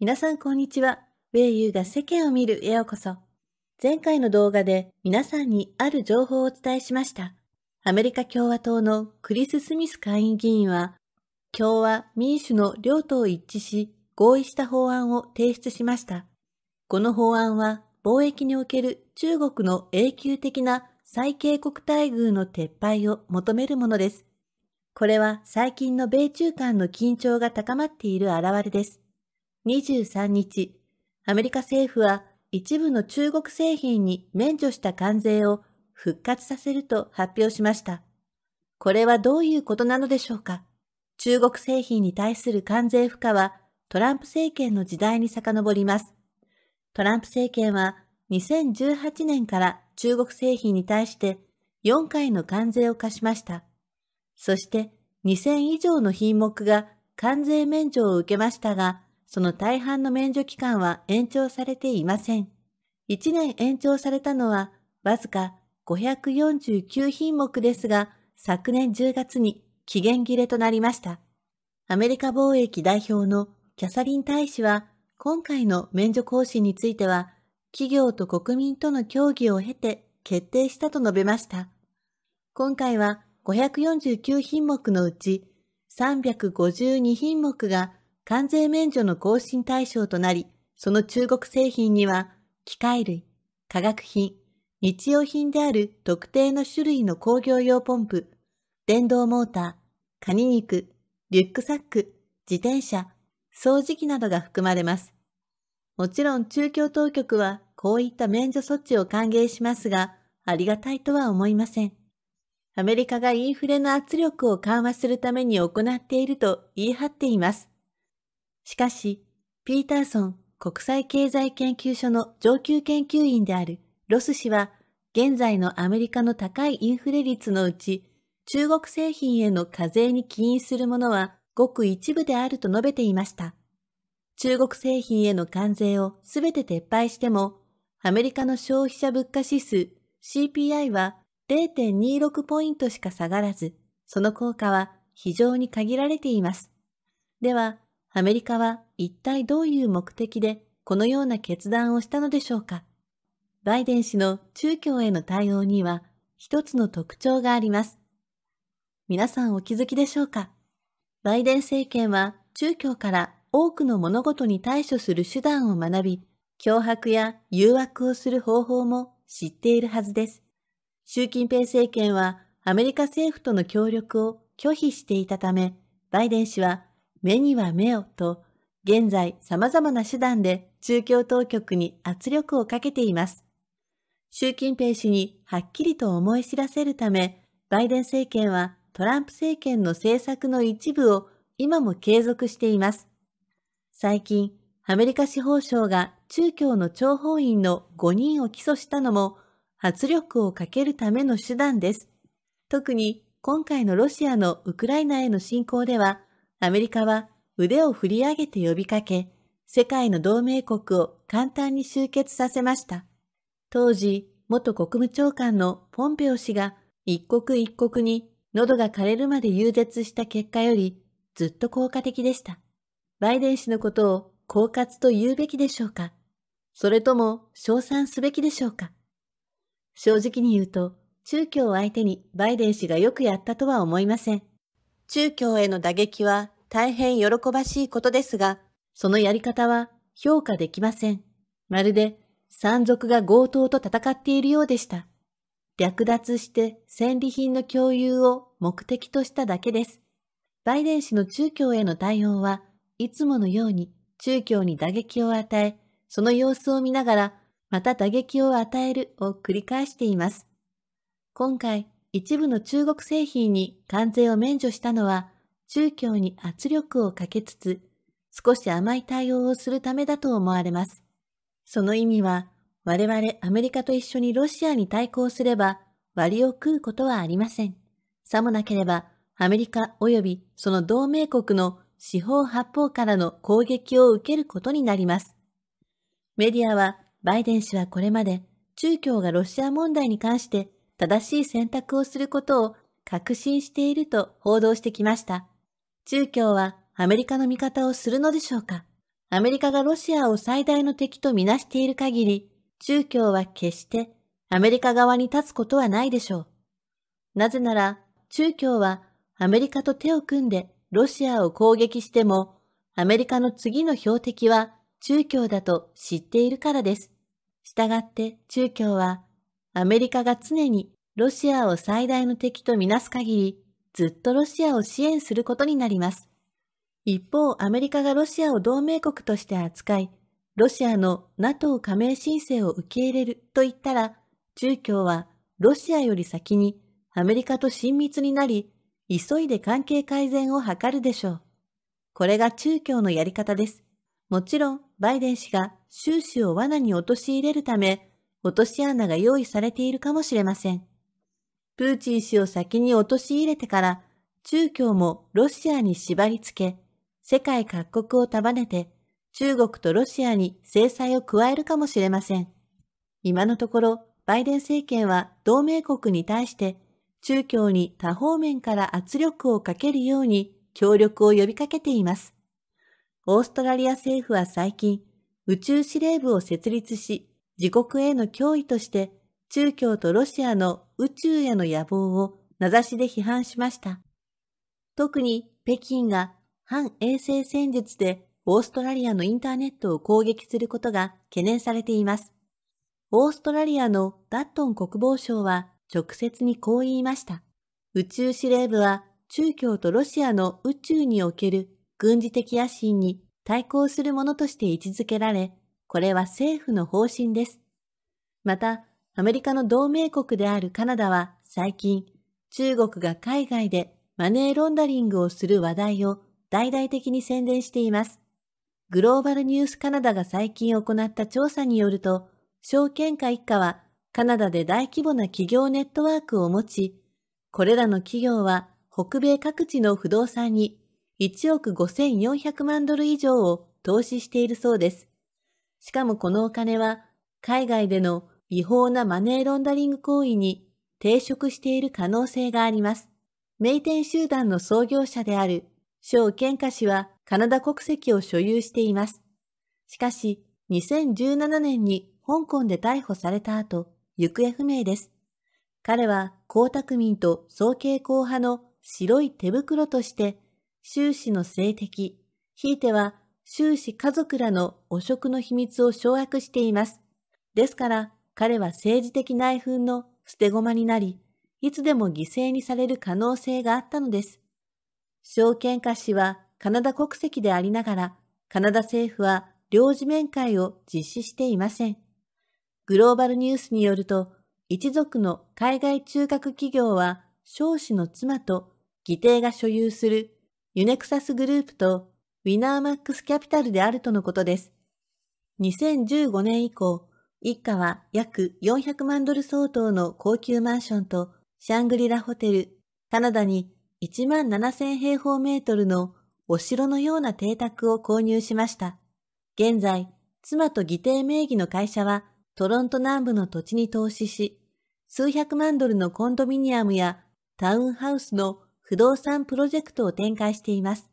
皆さんこんにちは。米ーが世間を見るへようこそ。前回の動画で皆さんにある情報をお伝えしました。アメリカ共和党のクリス・スミス下院議員は、共和、民主の両党一致し、合意した法案を提出しました。この法案は、貿易における中国の永久的な最恵国待遇の撤廃を求めるものです。これは最近の米中間の緊張が高まっている表れです。23日、アメリカ政府は一部の中国製品に免除した関税を復活させると発表しました。これはどういうことなのでしょうか中国製品に対する関税負荷はトランプ政権の時代に遡ります。トランプ政権は2018年から中国製品に対して4回の関税を課しました。そして2000以上の品目が関税免除を受けましたが、その大半の免除期間は延長されていません。1年延長されたのはわずか549品目ですが、昨年10月に期限切れとなりました。アメリカ貿易代表のキャサリン大使は、今回の免除更新については、企業と国民との協議を経て決定したと述べました。今回は549品目のうち352品目が関税免除の更新対象となり、その中国製品には、機械類、化学品、日用品である特定の種類の工業用ポンプ、電動モーター、カニ肉、リュックサック、自転車、掃除機などが含まれます。もちろん中共当局はこういった免除措置を歓迎しますが、ありがたいとは思いません。アメリカがインフレの圧力を緩和するために行っていると言い張っています。しかし、ピーターソン国際経済研究所の上級研究員であるロス氏は、現在のアメリカの高いインフレ率のうち、中国製品への課税に起因するものはごく一部であると述べていました。中国製品への関税をすべて撤廃しても、アメリカの消費者物価指数 CPI は0.26ポイントしか下がらず、その効果は非常に限られています。では、アメリカは一体どういう目的でこのような決断をしたのでしょうかバイデン氏の中共への対応には一つの特徴があります。皆さんお気づきでしょうかバイデン政権は中共から多くの物事に対処する手段を学び、脅迫や誘惑をする方法も知っているはずです。習近平政権はアメリカ政府との協力を拒否していたため、バイデン氏は目には目をと、現在様々な手段で中共当局に圧力をかけています。習近平氏にはっきりと思い知らせるため、バイデン政権はトランプ政権の政策の一部を今も継続しています。最近、アメリカ司法省が中共の諜報員の5人を起訴したのも圧力をかけるための手段です。特に今回のロシアのウクライナへの侵攻ではアメリカは腕を振り上げて呼びかけ、世界の同盟国を簡単に集結させました。当時、元国務長官のポンペオ氏が一国一国に喉が枯れるまで遊絶した結果よりずっと効果的でした。バイデン氏のことを狡猾と言うべきでしょうかそれとも称賛すべきでしょうか正直に言うと、宗教を相手にバイデン氏がよくやったとは思いません。中共への打撃は大変喜ばしいことですが、そのやり方は評価できません。まるで山賊が強盗と戦っているようでした。略奪して戦利品の共有を目的としただけです。バイデン氏の中共への対応はいつものように中共に打撃を与え、その様子を見ながらまた打撃を与えるを繰り返しています。今回、一部の中国製品に関税を免除したのは、中共に圧力をかけつつ、少し甘い対応をするためだと思われます。その意味は、我々アメリカと一緒にロシアに対抗すれば、割を食うことはありません。さもなければ、アメリカ及びその同盟国の四方八方からの攻撃を受けることになります。メディアは、バイデン氏はこれまで、中共がロシア問題に関して正しい選択をすることを確信していると報道してきました。中共はアメリカの味方をするのでしょうかアメリカがロシアを最大の敵とみなしている限り、中共は決してアメリカ側に立つことはないでしょう。なぜなら、中共はアメリカと手を組んでロシアを攻撃しても、アメリカの次の標的は中共だと知っているからです。したがって中共はアメリカが常にロシアを最大の敵とみなす限り、ずっとロシアを支援することになります。一方、アメリカがロシアを同盟国として扱い、ロシアの NATO 加盟申請を受け入れると言ったら、中共はロシアより先にアメリカと親密になり、急いで関係改善を図るでしょう。これが中共のやり方です。もちろん、バイデン氏が収支を罠に陥れるため、落とし穴が用意されているかもしれません。プーチン氏を先に陥れてから、中共もロシアに縛り付け、世界各国を束ねて、中国とロシアに制裁を加えるかもしれません。今のところ、バイデン政権は同盟国に対して、中共に多方面から圧力をかけるように協力を呼びかけています。オーストラリア政府は最近、宇宙司令部を設立し、自国への脅威として中共とロシアの宇宙への野望を名指しで批判しました。特に北京が反衛星戦術でオーストラリアのインターネットを攻撃することが懸念されています。オーストラリアのダットン国防相は直接にこう言いました。宇宙司令部は中共とロシアの宇宙における軍事的野心に対抗するものとして位置づけられ、これは政府の方針です。また、アメリカの同盟国であるカナダは最近、中国が海外でマネーロンダリングをする話題を大々的に宣伝しています。グローバルニュースカナダが最近行った調査によると、証券家一家はカナダで大規模な企業ネットワークを持ち、これらの企業は北米各地の不動産に1億5400万ドル以上を投資しているそうです。しかもこのお金は海外での違法なマネーロンダリング行為に抵触している可能性があります。名店集団の創業者である小健華氏はカナダ国籍を所有しています。しかし、2017年に香港で逮捕された後、行方不明です。彼は江沢民と総慶校派の白い手袋として、習氏の性的、ひいては終始家族らの汚職の秘密を掌握しています。ですから、彼は政治的内紛の捨て駒になり、いつでも犠牲にされる可能性があったのです。証券家氏はカナダ国籍でありながら、カナダ政府は領事面会を実施していません。グローバルニュースによると、一族の海外中核企業は、少子の妻と、義弟が所有するユネクサスグループとウィナーマックスキャピタルであるとのことです。2015年以降、一家は約400万ドル相当の高級マンションとシャングリラホテル、カナダに1万7000平方メートルのお城のような邸宅を購入しました。現在、妻と義弟名義の会社はトロント南部の土地に投資し、数百万ドルのコンドミニアムやタウンハウスの不動産プロジェクトを展開しています。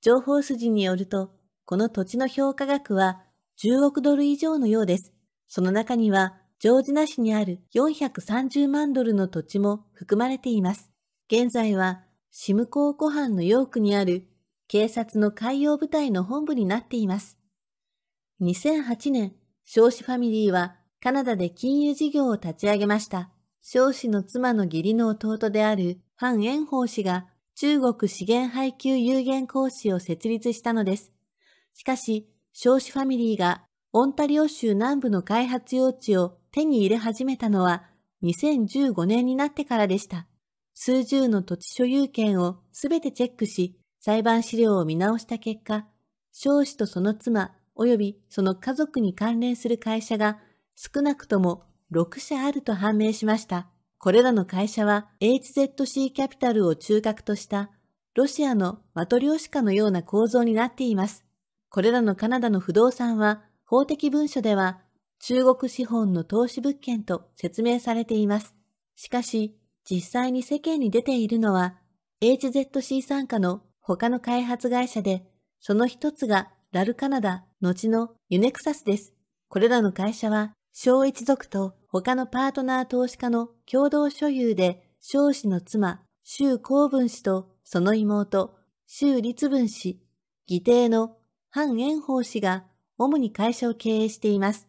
情報筋によると、この土地の評価額は10億ドル以上のようです。その中には、ジョージナ市にある430万ドルの土地も含まれています。現在は、シムコー湖畔のヨークにある警察の海洋部隊の本部になっています。2008年、少子ファミリーはカナダで金融事業を立ち上げました。少子の妻の義理の弟であるファン・エンホウ氏が中国資源配給有限公司を設立したのです。しかし、少子ファミリーがオンタリオ州南部の開発用地を手に入れ始めたのは2015年になってからでした。数十の土地所有権をすべてチェックし、裁判資料を見直した結果、少子とその妻及びその家族に関連する会社が少なくとも6社あると判明しました。これらの会社は HZC キャピタルを中核としたロシアのマトリョーシカのような構造になっています。これらのカナダの不動産は法的文書では中国資本の投資物件と説明されています。しかし、実際に世間に出ているのは HZC 傘下の他の開発会社で、その一つがラルカナダ、後のユネクサスです。これらの会社は小一族と他のパートナー投資家の共同所有で、少子の妻、周公文氏とその妹、周立文氏、義弟の反炎宝氏が主に会社を経営しています。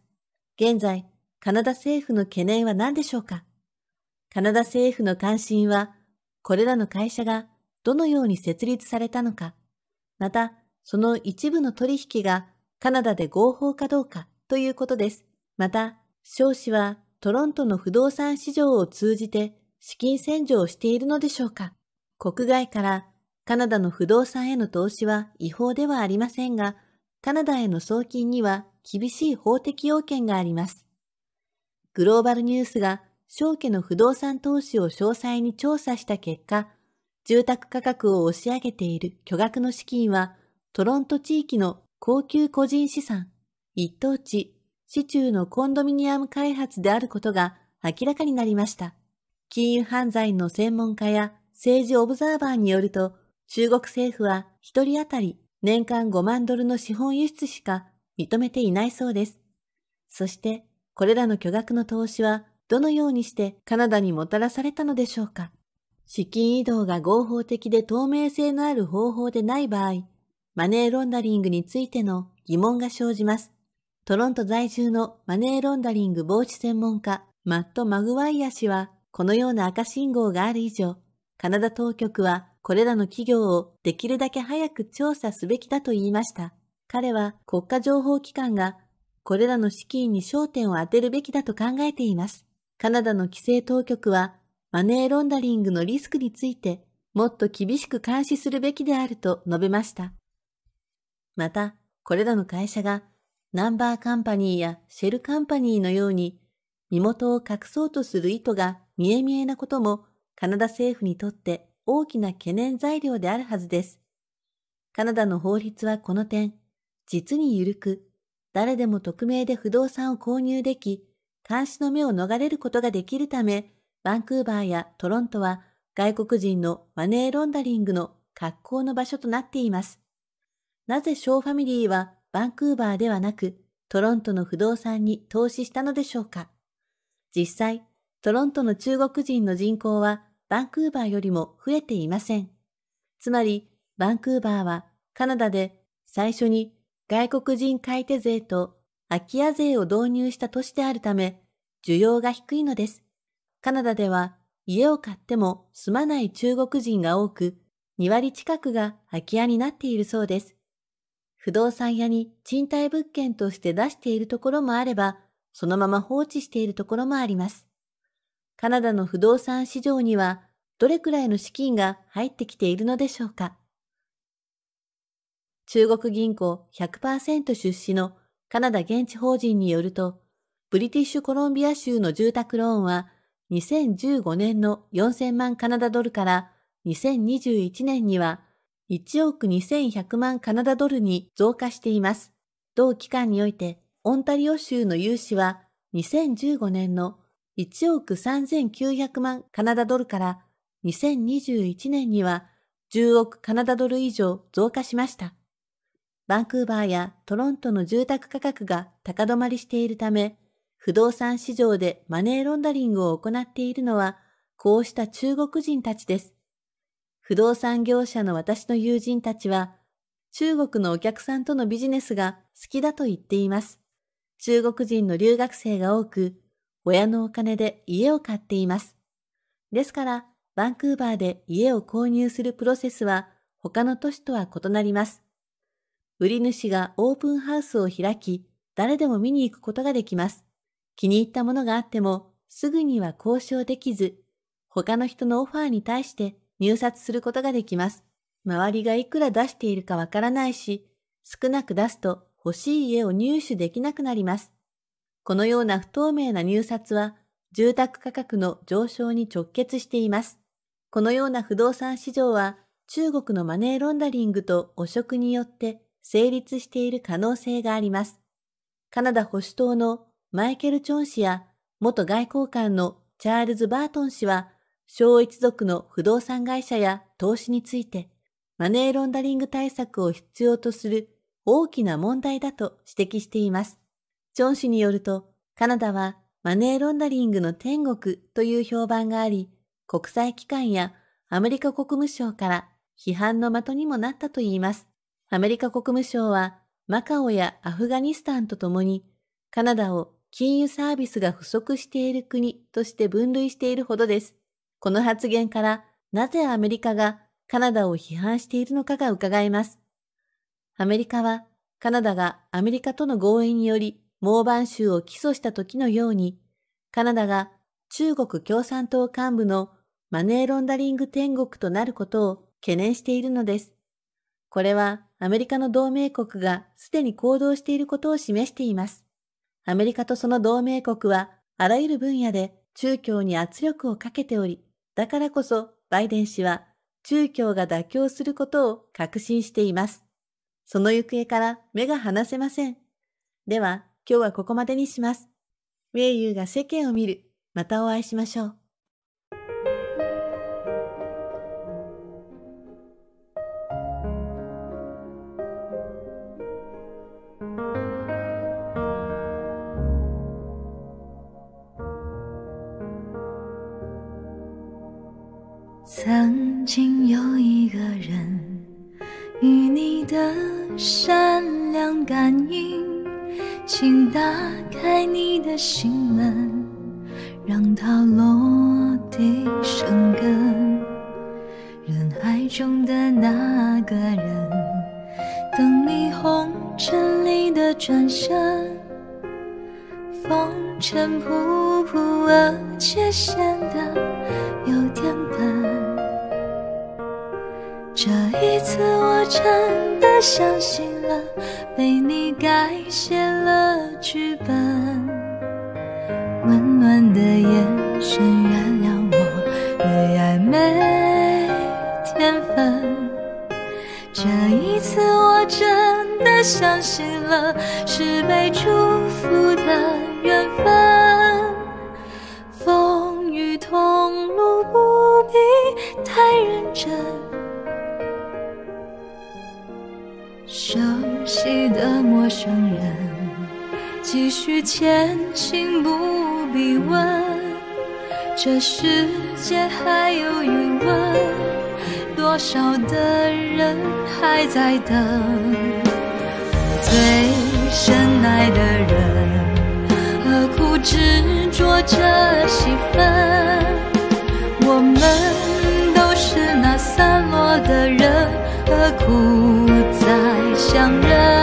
現在、カナダ政府の懸念は何でしょうかカナダ政府の関心は、これらの会社がどのように設立されたのか、また、その一部の取引がカナダで合法かどうかということです。また、少子はトロントの不動産市場を通じて資金洗浄をしているのでしょうか国外からカナダの不動産への投資は違法ではありませんが、カナダへの送金には厳しい法的要件があります。グローバルニュースが小家の不動産投資を詳細に調査した結果、住宅価格を押し上げている巨額の資金は、トロント地域の高級個人資産、一等地市中のコンドミニアム開発であることが明らかになりました。金融犯罪の専門家や政治オブザーバーによると、中国政府は1人当たり年間5万ドルの資本輸出しか認めていないそうです。そして、これらの巨額の投資はどのようにしてカナダにもたらされたのでしょうか。資金移動が合法的で透明性のある方法でない場合、マネーロンダリングについての疑問が生じます。トロント在住のマネーロンダリング防止専門家、マット・マグワイア氏は、このような赤信号がある以上、カナダ当局はこれらの企業をできるだけ早く調査すべきだと言いました。彼は国家情報機関がこれらの資金に焦点を当てるべきだと考えています。カナダの規制当局はマネーロンダリングのリスクについてもっと厳しく監視するべきであると述べました。また、これらの会社がナンバーカンパニーやシェルカンパニーのように身元を隠そうとする意図が見え見えなこともカナダ政府にとって大きな懸念材料であるはずです。カナダの法律はこの点、実に緩く、誰でも匿名で不動産を購入でき、監視の目を逃れることができるため、バンクーバーやトロントは外国人のマネーロンダリングの格好の場所となっています。なぜショーファミリーはバンクーバーではなくトロントの不動産に投資したのでしょうか実際、トロントの中国人の人口はバンクーバーよりも増えていません。つまり、バンクーバーはカナダで最初に外国人買い手税と空き家税を導入した都市であるため、需要が低いのです。カナダでは家を買っても住まない中国人が多く、2割近くが空き家になっているそうです。不動産屋に賃貸物件として出しているところもあれば、そのまま放置しているところもあります。カナダの不動産市場には、どれくらいの資金が入ってきているのでしょうか中国銀行100%出資のカナダ現地法人によると、ブリティッシュコロンビア州の住宅ローンは、2015年の4000万カナダドルから2021年には1億2100万カナダドルに増加しています。同期間において、オンタリオ州の融資は2015年の1億3900万カナダドルから2021年には10億カナダドル以上増加しました。バンクーバーやトロントの住宅価格が高止まりしているため、不動産市場でマネーロンダリングを行っているのは、こうした中国人たちです。不動産業者の私の友人たちは、中国のお客さんとのビジネスが好きだと言っています。中国人の留学生が多く、親のお金で家を買っています。ですから、バンクーバーで家を購入するプロセスは他の都市とは異なります。売り主がオープンハウスを開き、誰でも見に行くことができます。気に入ったものがあっても、すぐには交渉できず、他の人のオファーに対して入札することができます。周りがいくら出しているかわからないし、少なく出すと欲しい家を入手できなくなります。このような不透明な入札は、住宅価格の上昇に直結しています。このような不動産市場は、中国のマネーロンダリングと汚職によって成立している可能性があります。カナダ保守党のマイケル・チョン氏や元外交官のチャールズ・バートン氏は小一族の不動産会社や投資について、マネーロンダリング対策を必要とする大きな問題だと指摘しています。チョン氏によると、カナダはマネーロンダリングの天国という評判があり、国際機関やアメリカ国務省から批判の的にもなったといいます。アメリカ国務省はマカオやアフガニスタンとともに、カナダを金融サービスが不足している国として分類しているほどです。この発言からなぜアメリカがカナダを批判しているのかが伺えます。アメリカはカナダがアメリカとの合意により猛晩バ州を起訴した時のように、カナダが中国共産党幹部のマネーロンダリング天国となることを懸念しているのです。これはアメリカの同盟国がすでに行動していることを示しています。アメリカとその同盟国はあらゆる分野で中共に圧力をかけており、だからこそバイデン氏は中共が妥協することを確信しています。その行方から目が離せません。では今日はここまでにします。ウェが世間を見る。またお会いしましょう。量感应，请打开你的心门，让它落地生根。人海中的那个人，等你红尘里的转身。风尘仆仆，而且显得有。这一次我真的相信了，被你改写了剧本。温暖的眼神，原谅我越爱没天分。这一次我真的相信了，是被祝福的。以前，心不必问，这世界还有余温。多少的人还在等，最深爱的人，何苦执着这戏份？我们都是那散落的人，何苦再相认？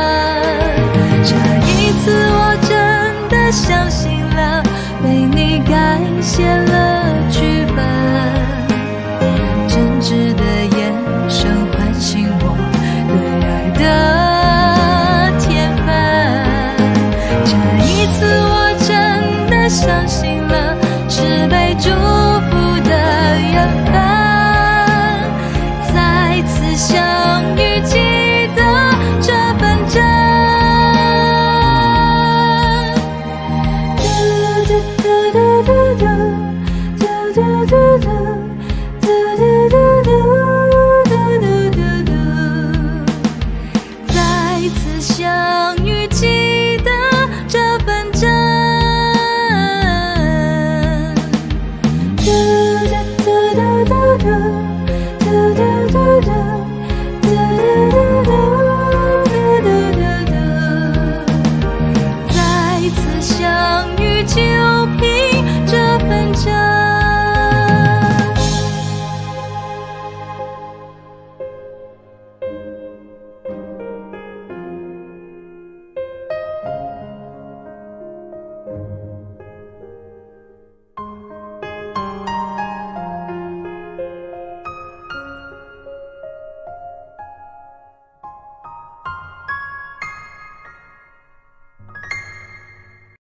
见了。